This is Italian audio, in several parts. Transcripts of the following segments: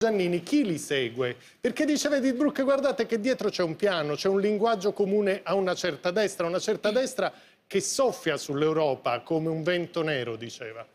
Giannini chi li segue? Perché diceva Edith Brooke, guardate che dietro c'è un piano, c'è un linguaggio comune a una certa destra, una certa destra che soffia sull'Europa come un vento nero, diceva.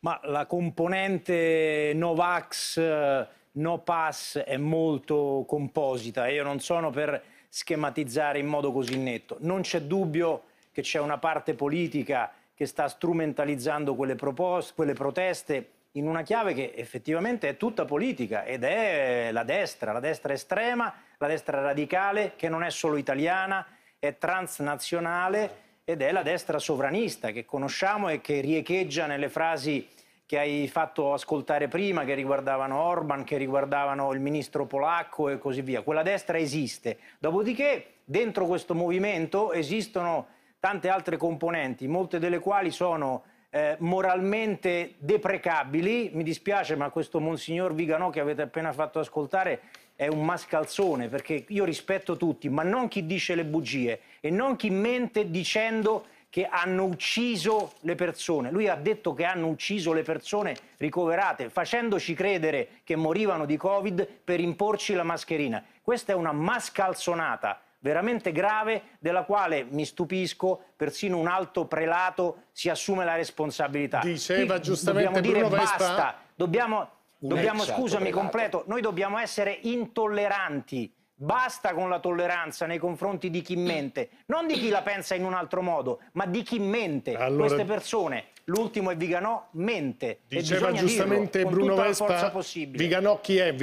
Ma la componente Novax, no pass è molto composita e io non sono per schematizzare in modo così netto. Non c'è dubbio che c'è una parte politica che sta strumentalizzando quelle, proposte, quelle proteste in una chiave che effettivamente è tutta politica ed è la destra, la destra estrema, la destra radicale che non è solo italiana, è transnazionale ed è la destra sovranista che conosciamo e che riecheggia nelle frasi che hai fatto ascoltare prima, che riguardavano Orban, che riguardavano il ministro polacco e così via. Quella destra esiste. Dopodiché, dentro questo movimento esistono tante altre componenti, molte delle quali sono eh, moralmente deprecabili. Mi dispiace, ma questo Monsignor Viganò che avete appena fatto ascoltare è un mascalzone, perché io rispetto tutti, ma non chi dice le bugie e non chi mente dicendo che hanno ucciso le persone. Lui ha detto che hanno ucciso le persone ricoverate, facendoci credere che morivano di Covid per imporci la mascherina. Questa è una mascalzonata veramente grave della quale mi stupisco persino un alto prelato si assume la responsabilità. Diceva Qui giustamente dobbiamo Bruno dire Vespa, basta, dobbiamo, dobbiamo scusami completo, noi dobbiamo essere intolleranti. Basta con la tolleranza nei confronti di chi mente, non di chi la pensa in un altro modo, ma di chi mente. Allora, Queste persone, l'ultimo è Viganò, mente. Diceva giustamente Bruno Vespa, Viganò chi è?